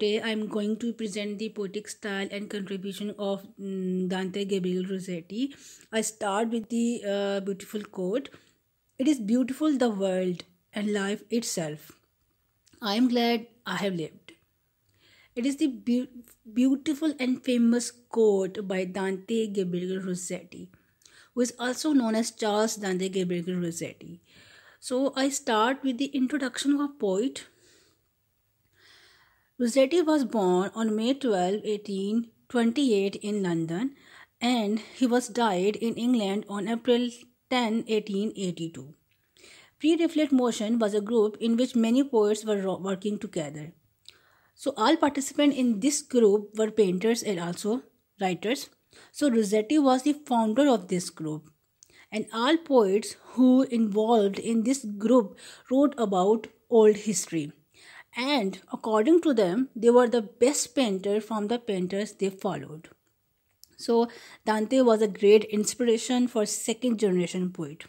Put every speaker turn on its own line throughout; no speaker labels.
Today I am going to present the poetic style and contribution of mm, Dante Gabriel Rossetti. I start with the uh, beautiful quote. It is beautiful the world and life itself. I am glad I have lived. It is the be- beautiful and famous quote by Dante Gabriel Rossetti, who is also known as Charles Dante Gabriel Rossetti. So I start with the introduction of a poet Rossetti was born on May 12, 1828 in London and he was died in England on April 10, 1882. Pre-reflect motion was a group in which many poets were working together. So all participants in this group were painters and also writers. So Rossetti was the founder of this group. And all poets who involved in this group wrote about old history and according to them they were the best painter from the painters they followed so dante was a great inspiration for second generation poet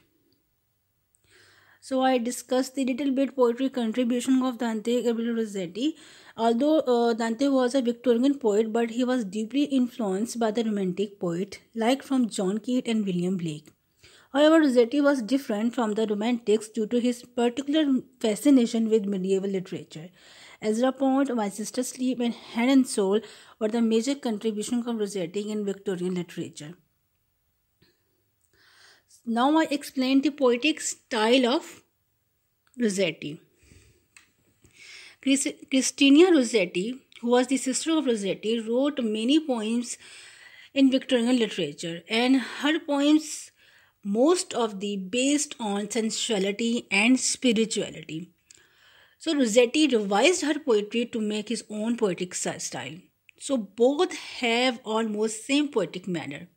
so i discussed the little bit poetry contribution of dante gabriel rossetti although uh, dante was a victorian poet but he was deeply influenced by the romantic poet like from john keats and william blake However, Rossetti was different from the Romantics due to his particular fascination with medieval literature. Ezra Pound, My Sister Sleep, and Head and Soul were the major contributions of Rossetti in Victorian literature. Now I explain the poetic style of Rossetti. Christina Rossetti, who was the sister of Rossetti, wrote many poems in Victorian literature, and her poems most of the based on sensuality and spirituality. So Rossetti revised her poetry to make his own poetic style. So both have almost same poetic manner.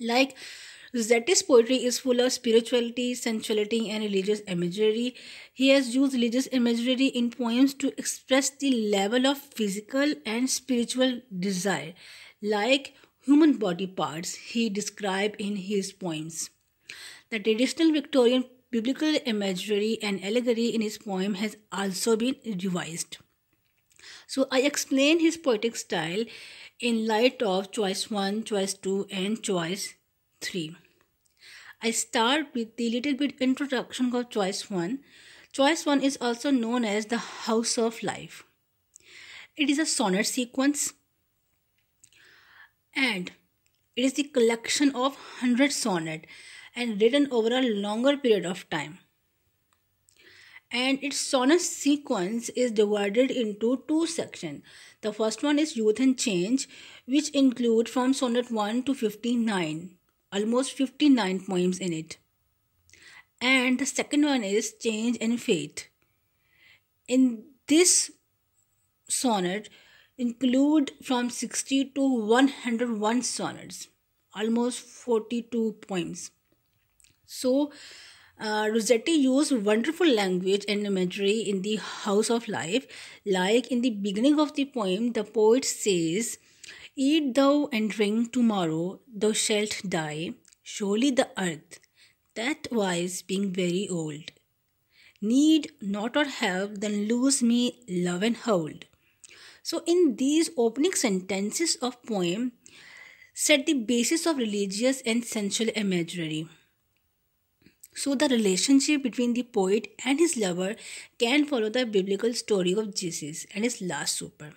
Like Rossetti's poetry is full of spirituality, sensuality, and religious imagery. He has used religious imagery in poems to express the level of physical and spiritual desire, like human body parts he described in his poems. The traditional Victorian biblical imagery and allegory in his poem has also been revised. So I explain his poetic style in light of choice 1, choice 2 and choice 3. I start with the little bit introduction of choice 1. Choice 1 is also known as the house of life. It is a sonnet sequence and it is the collection of 100 sonnet and written over a longer period of time. And its sonnet sequence is divided into two sections. The first one is Youth and Change, which include from sonnet 1 to 59, almost 59 poems in it. And the second one is Change and Fate. In this sonnet, include from 60 to 101 sonnets, almost 42 poems. So, uh, Rossetti used wonderful language and imagery in the house of life. Like in the beginning of the poem, the poet says, Eat thou and drink tomorrow, thou shalt die. Surely the earth, that wise being very old, need not or help, then lose me love and hold. So, in these opening sentences of poem, set the basis of religious and sensual imagery. So the relationship between the poet and his lover can follow the biblical story of Jesus and his last supper.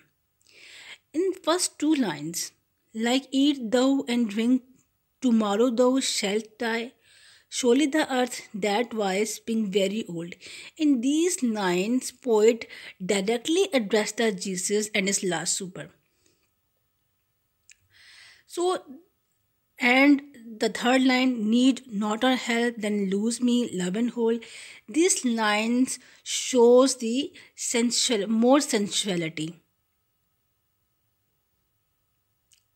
In first two lines, like eat thou and drink, tomorrow thou shalt die. Surely the earth that wise being very old. In these lines, poet directly addressed the Jesus and his last supper. So and the third line need not our help then lose me love and hold these lines shows the sensual more sensuality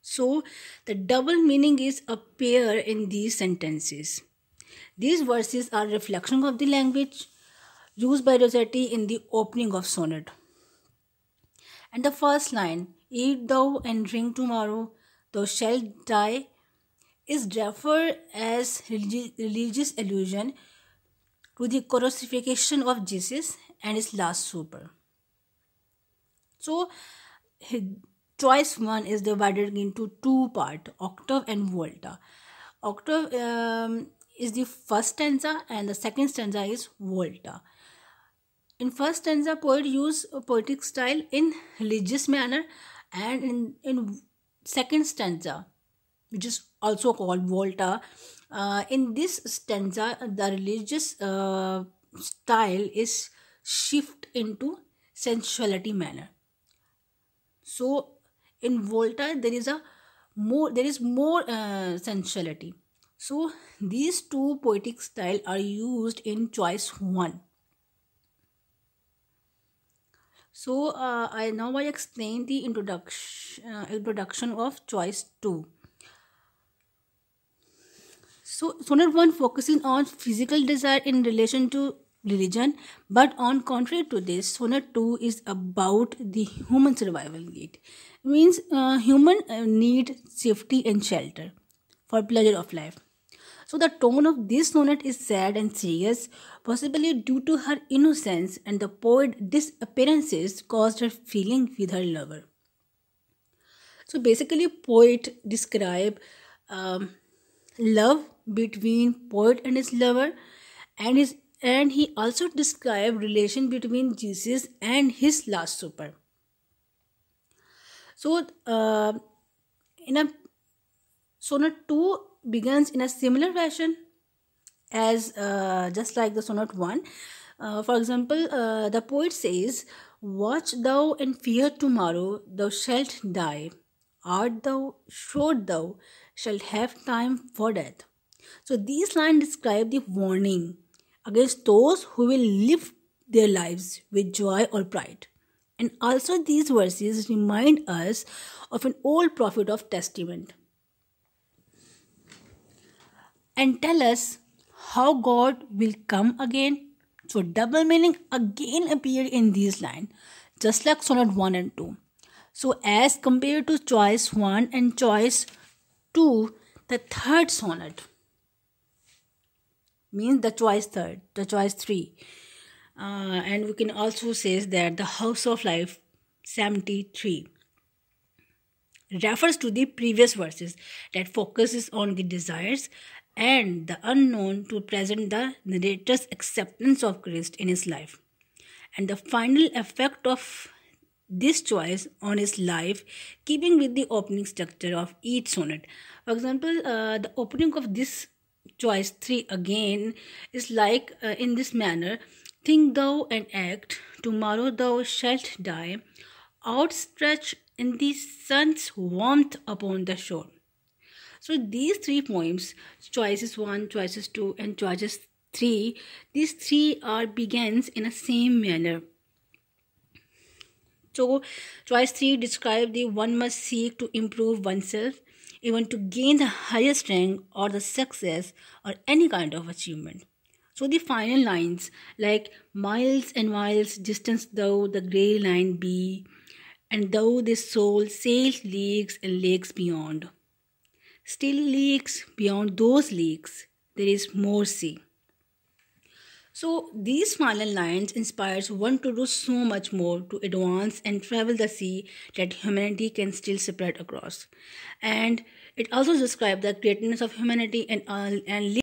so the double meaning is appear in these sentences these verses are reflection of the language used by rossetti in the opening of sonnet and the first line eat thou and drink tomorrow thou shalt die is referred as religi- religious allusion to the crucifixion of Jesus and his last supper. So, choice 1 is divided into two parts, octave and volta. Octave um, is the first stanza and the second stanza is volta. In first stanza, poet use poetic style in religious manner and in, in second stanza, which is also called Volta. Uh, in this stanza, the religious uh, style is shift into sensuality manner. So in Volta, there is a more there is more uh, sensuality. So these two poetic style are used in choice one. So uh, I now I explain the introduction uh, introduction of choice two. So, Sonnet 1 focusing on physical desire in relation to religion, but on contrary to this, Sonnet 2 is about the human survival need. It means uh, human uh, need safety and shelter for pleasure of life. So the tone of this sonnet is sad and serious, possibly due to her innocence and the poet disappearances caused her feeling with her lover. So basically, poet describe um, love between poet and his lover and his and he also described relation between jesus and his last supper so uh, in a sonnet 2 begins in a similar fashion as uh, just like the sonnet 1 uh, for example uh, the poet says watch thou and fear tomorrow thou shalt die art thou sure thou shall have time for death. So these lines describe the warning against those who will live their lives with joy or pride. And also these verses remind us of an old prophet of testament and tell us how God will come again. So double meaning again appear in these lines, just like sonnet 1 and 2. So as compared to choice 1 and choice to the third sonnet means the choice third the choice three uh, and we can also say that the house of life 73 refers to the previous verses that focuses on the desires and the unknown to present the narrator's acceptance of Christ in his life. And the final effect of this choice on his life, keeping with the opening structure of each sonnet. For example, uh, the opening of this choice 3 again is like uh, in this manner Think thou and act, tomorrow thou shalt die, outstretched in the sun's warmth upon the shore. So these three poems, choices 1, choices 2, and choices 3, these three are begins in a same manner so, choice three describe the one must seek to improve oneself, even to gain the highest rank or the success or any kind of achievement. So the final lines like miles and miles distance though the grey line be, and though this soul sails leagues and leagues beyond. Still leagues beyond those leagues, there is more sea. So these final lines inspires one to do so much more to advance and travel the sea that humanity can still spread across. And it also describes the greatness of humanity and, all uh, and